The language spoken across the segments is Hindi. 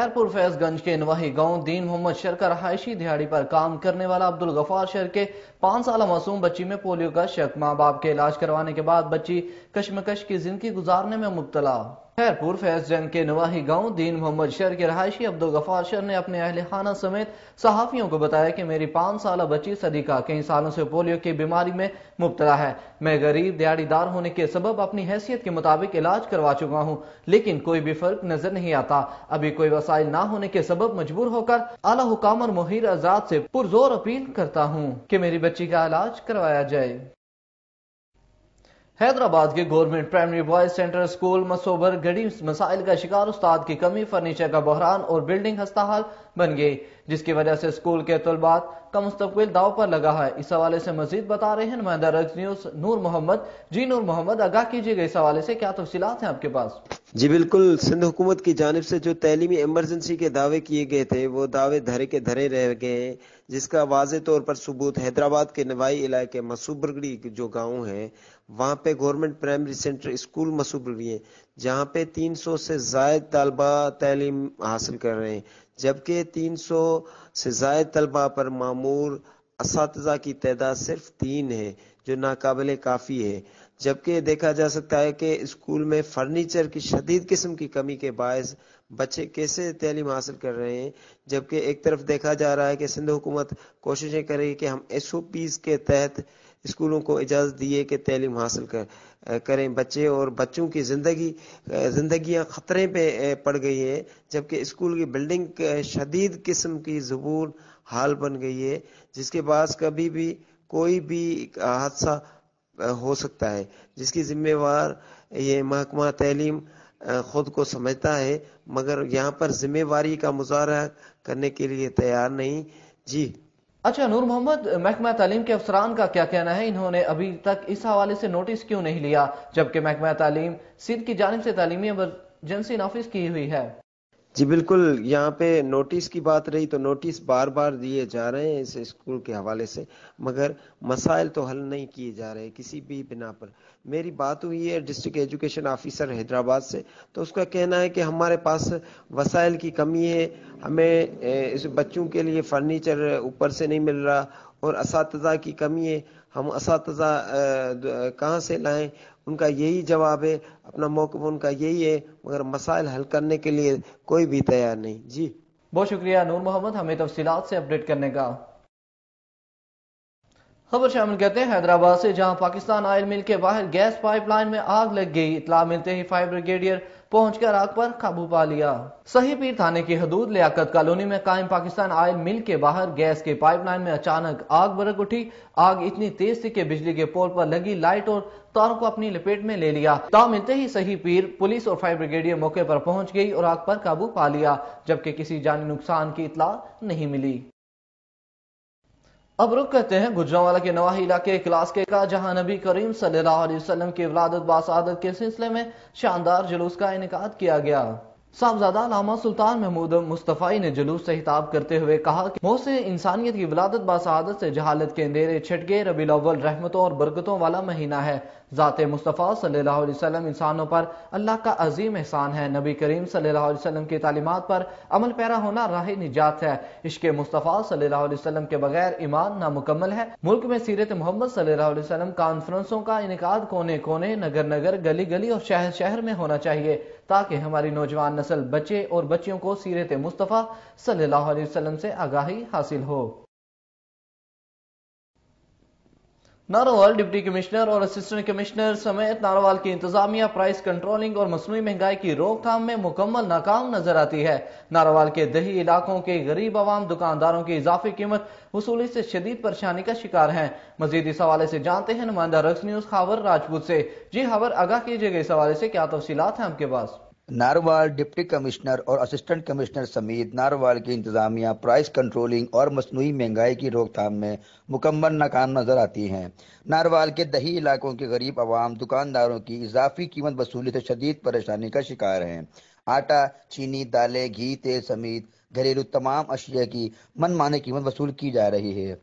खैरपुर फैजगंज के नवाही गांव दीन मोहम्मद शर का रहायशी दिहाड़ी पर काम करने वाला अब्दुल गफार शर के पांच साल मासूम बच्ची में पोलियो का शक माँ बाप के इलाज करवाने के बाद बच्ची कश्मकश की जिंदगी गुजारने में मुबतला खैरपुर जंग के नवाही गांव दीन मोहम्मद शर के रहायशी अब्दुल गफार शर ने अपने अहले खाना समेत सहाफ़ियों को बताया कि मेरी पाँच साल बच्ची सदीका कई सालों से पोलियो की बीमारी में मुबतला है मैं गरीब दिहाड़ीदार होने के सबब अपनी हैसियत के मुताबिक इलाज करवा चुका हूँ लेकिन कोई भी फर्क नजर नहीं आता अभी कोई वसाइल ना होने के सबब मजबूर होकर आला हुकाम और मुहिर आजाद ऐसी पुरजोर अपील करता हूँ की मेरी बच्ची का इलाज करवाया जाए हैदराबाद के government primary boys centre school मसोबर गड़ी मसाइल का शिकार उस्ताद की कमी फर्नीचर का बहरान और बिल्डिंग हस्ताहाल बन गई जिसकी वजह से स्कूल के तलबात का मुस्तबिल दाव पर लगा है इस हवाले से मजीद बता रहे हैं नुमाइंदा रज न्यूज नूर मोहम्मद जी नूर मोहम्मद आगाह कीजिएगा इस हवाले से क्या तफसीत हैं आपके पास जी बिल्कुल सिंध हुकूमत की जानब से जो तैलीमी एमरजेंसी के दावे किए गए थे वो दावे धरे के धरे रह गए हैं जिसका वाज तौर पर सबूत हैदराबाद के नवाई इलाके मसूबरगड़ी जो गांव है वहाँ पे गवर्नमेंट प्राइमरी सेंटर स्कूल मसूबरगड़ी है जहाँ पे 300 से जायद तलबा तैलीम हासिल कर रहे हैं जबकि 300 से जायद तलबा पर मामूर इस की तादाद सिर्फ तीन है जो नाकबिल काफ़ी है जबकि देखा जा सकता है कि स्कूल में फर्नीचर की शदीद किस्म की कमी के बायस बच्चे कैसे तैलीम हासिल कर रहे हैं जबकि एक तरफ देखा जा रहा है कि सिंध हुकूमत कोशिशें है कि हम एस ओ पीज़ के तहत स्कूलों को इजाज़त दिए कि तैलीम हासिल कर करें बच्चे और बच्चों की ज़िंदगी ज़िंदगियाँ ख़तरे पे पड़ गई है जबकि स्कूल की बिल्डिंग शदीद किस्म की जबूर हाल बन गई है जिसके पास कभी भी कोई भी हादसा हो सकता है जिसकी जिम्मेवार ये महकमा तैलीम खुद को समझता है मगर यहाँ पर जिम्मेवारी का मुजाहरा करने के लिए तैयार नहीं जी अच्छा नूर मोहम्मद महकमा तालीम के अफसरान का क्या कहना है इन्होंने अभी तक इस हवाले से नोटिस क्यों नहीं लिया जबकि महकमा तालीम सिंध की जानब से तालीमी एमरजेंसी नाफिज की हुई है जी बिल्कुल यहाँ पे नोटिस की बात रही तो नोटिस बार बार दिए जा रहे हैं इस स्कूल के हवाले से मगर मसाइल तो हल नहीं किए जा रहे किसी भी बिना पर मेरी बात हुई है डिस्ट्रिक्ट एजुकेशन ऑफिसर हैदराबाद से तो उसका कहना है कि हमारे पास वसाइल की कमी है हमें इस बच्चों के लिए फर्नीचर ऊपर से नहीं मिल रहा और इस की कमी है हम इस कहाँ से लाएं उनका यही जवाब है अपना मौकफ उनका यही है मगर मसाइल हल करने के लिए कोई भी तैयार नहीं जी बहुत शुक्रिया नूर मोहम्मद हमें तफसीत से अपडेट करने का खबर शामिल करते हैं हैदराबाद से जहां पाकिस्तान आयल मिल के बाहर गैस पाइपलाइन में आग लग गई इतला मिलते ही फायर ब्रिगेडियर पहुंचकर आग पर काबू पा लिया सही पीर थाने की हदूद लियाकत कॉलोनी में कायम पाकिस्तान आयल मिल के बाहर गैस के पाइपलाइन में अचानक आग बरक उठी आग इतनी तेज थी कि बिजली के पोल पर लगी लाइट और तारों को अपनी लपेट में ले लिया ताव मिलते ही सही पीर पुलिस और फायर ब्रिगेडियर मौके पर पहुंच गई और आग पर काबू पा लिया जबकि किसी जानी नुकसान की इतला नहीं मिली अब रुक करते हैं गुजरावाला के नवाही इलाके क्लास के का जहां नबी करीम सल्लल्लाहु अलैहि वसल्लम की वलादत बासादत के सिलसिले में शानदार जुलूस का इनका किया गया साहबजादा लामा सुल्तान महमूद मुस्तफ़ाई ने जुलूस से हिताब करते हुए कहा कि मोहसिन इंसानियत की विलादत बसादत से जहालत के अंधेरे छटके रबी अव्वल रहमतों और बरकतों वाला महीना है ज़ात मुस्तफ़ा सल्लल्लाहु अलैहि वसल्लम इंसानों पर अल्लाह का अजीम एहसान है नबी करीम सल्लल्लाहु अलैहि वसल्लम की तालीमत पर अमल पैरा होना राह निजात है इश्क मुस्तफ़ा सल्लल्लाहु अलैहि वसल्लम के बगैर ईमान नामुकम्मल है मुल्क में सीरत मोहम्मद सल्लल्लाहु अलैहि वसल्लम कॉन्फ्रेंसों का इनका कोने कोने नगर नगर गली गली और शहर शहर में होना चाहिए ताकि हमारी नौजवान नस्ल बचे और बच्चियों को सीरत मुस्तफ़ा सल्लल्लाहु अलैहि वसल्लम से आगाही हासिल हो नारोवाल डिप्टी कमिश्नर और असिस्टेंट कमिश्नर समेत नारोवाल की इंतजामिया प्राइस कंट्रोलिंग और मसनू महंगाई की रोकथाम में मुकम्मल नाकाम नजर आती है नारोवाल के दही इलाकों के गरीब आवाम दुकानदारों की इजाफी कीमत वसूली से शदीद परेशानी का शिकार है मजीद इस हवाले से जानते हैं नुमाइंदा रक्स न्यूज खावर राजपूत से जी खबर आगाह कीजिएगा इस हवाले से क्या तफसीत है आपके पास नारवाल डिप्टी कमिश्नर और असिस्टेंट कमिश्नर समेत नारवाल की इंतजामिया प्राइस कंट्रोलिंग और मसनू महंगाई की रोकथाम में मुकम्मल नाकाम नजर आती हैं नारवाल के दही इलाकों के गरीब आवाम दुकानदारों की इजाफी कीमत वसूली से शदीद परेशानी का शिकार हैं आटा चीनी दालें घी तेल समेत घरेलू तमाम अशिया की मनमाने कीमत वसूल की जा रही है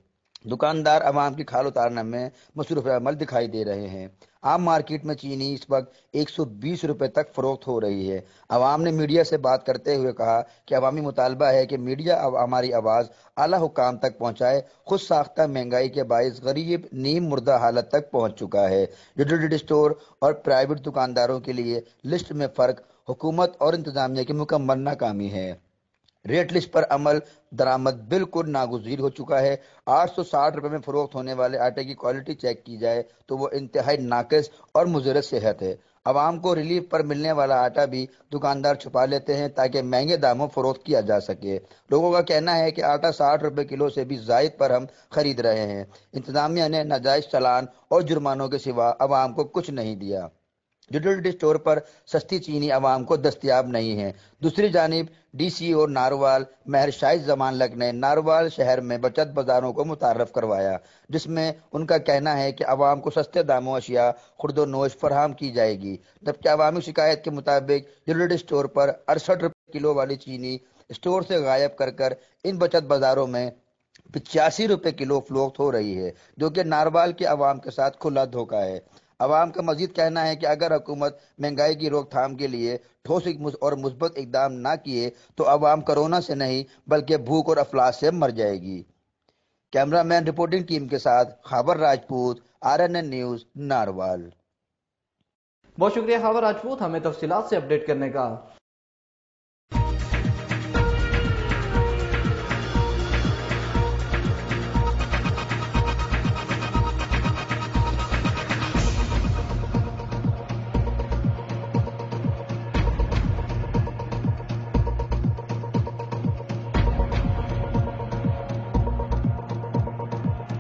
दुकानदार आवाम की खाल उतारने में मसरूफ अमल दिखाई दे रहे हैं आम मार्केट में चीनी इस वक्त एक सौ बीस रुपए तक फ़रोख्त हो रही है आवाम ने मीडिया से बात करते हुए कहा कि अवामी मुतालबा है कि मीडिया हमारी आवाज़ अला हुकाम तक पहुँचाए खुद साख्ता महंगाई के बायस गरीब नीम मुर्दा हालत तक पहुँच चुका है रिटेल स्टोर और प्राइवेट दुकानदारों के लिए लिस्ट में फ़र्क हुकूमत और इंतज़ामिया की मुकम्मल नाकामी है रेट लिस्ट पर अमल दरामद बिल्कुल नागुजीर हो चुका है आठ सौ साठ रुपए में फरोख्त होने वाले आटे की क्वालिटी चेक की जाए तो वो इंतहाई नाकस और मुजरत सेहत है आवाम को रिलीफ पर मिलने वाला आटा भी दुकानदार छुपा लेते हैं ताकि महंगे दामों फरोख्त किया जा सके लोगों का कहना है कि आटा साठ रुपए किलो से भी जायद पर हम खरीद रहे हैं इंतजामिया ने नाजायज चलान और जुर्मानों के सिवा आवाम को कुछ नहीं दिया यूटिलिटी स्टोर पर सस्ती चीनी आवाम को दस्तियाब नहीं है दूसरी जानब डी सी और नारोवाल महर शाहिद जमान लग ने नारोवाल शहर में बचत बाज़ारों को मुतारफ करवाया जिसमें उनका कहना है कि आवाम को सस्ते दामों अशिया खुर्दो नोश फराम की जाएगी जबकि अवामी शिकायत के मुताबिक यूटिलिटी स्टोर पर अड़सठ रुपये किलो वाली चीनी स्टोर से गायब कर कर इन बचत बाज़ारों में पचासी रुपये किलो फ्लोख्त हो रही है जो कि नारवाल के आवाम के साथ खुला धोखा है आवाम का मजीद कहना है कि अगर हुकूमत महंगाई की रोकथाम के लिए ठोस और मुस्बत इकदाम न किए तो आवाम कोरोना से नहीं बल्कि भूख और अफलास से मर जाएगी कैमरा मैन रिपोर्टिंग टीम के साथ खबर Rajput R N N news Narowal बहुत शुक्रिया खबर राजपूत हमें तफसी से अपडेट करने का